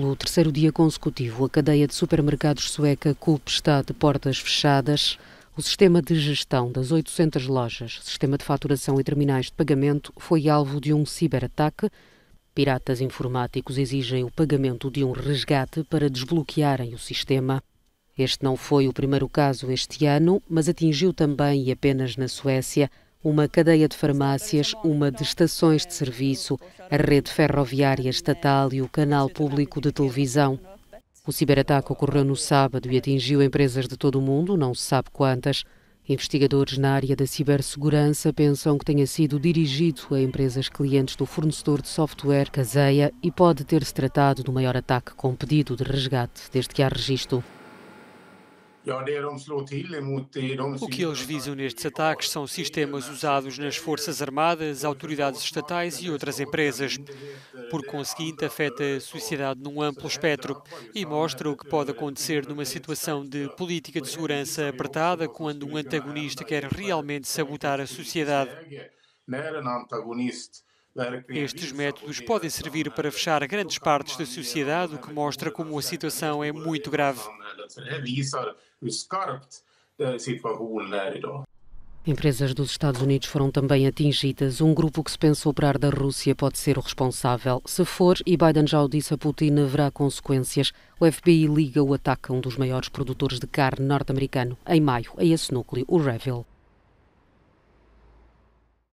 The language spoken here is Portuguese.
pelo terceiro dia consecutivo, a cadeia de supermercados sueca Coop está de portas fechadas. O sistema de gestão das 800 lojas, sistema de faturação e terminais de pagamento foi alvo de um ciberataque. Piratas informáticos exigem o pagamento de um resgate para desbloquearem o sistema. Este não foi o primeiro caso este ano, mas atingiu também e apenas na Suécia uma cadeia de farmácias, uma de estações de serviço, a rede ferroviária estatal e o canal público de televisão. O ciberataque ocorreu no sábado e atingiu empresas de todo o mundo, não se sabe quantas. Investigadores na área da cibersegurança pensam que tenha sido dirigido a empresas clientes do fornecedor de software Caseia e pode ter-se tratado do maior ataque com pedido de resgate desde que há registro. O que eles visam nestes ataques são sistemas usados nas Forças Armadas, autoridades estatais e outras empresas. Por conseguinte, afeta a sociedade num amplo espectro e mostra o que pode acontecer numa situação de política de segurança apertada quando um antagonista quer realmente sabotar a sociedade. Estes métodos podem servir para fechar grandes partes da sociedade, o que mostra como a situação é muito grave det här visar hur skarpt eh, situationen är idag. Empresas dos Estados Unidos foram também atingidas. Um grupo que se pensa operar da Rússia pode ser o responsável. Se for, e Biden já o disse a Putin, haverá consequências. O FBI liga o ataque a um dos maiores produtores de carne norte-americano em maio, a esse núcleo, o Revil.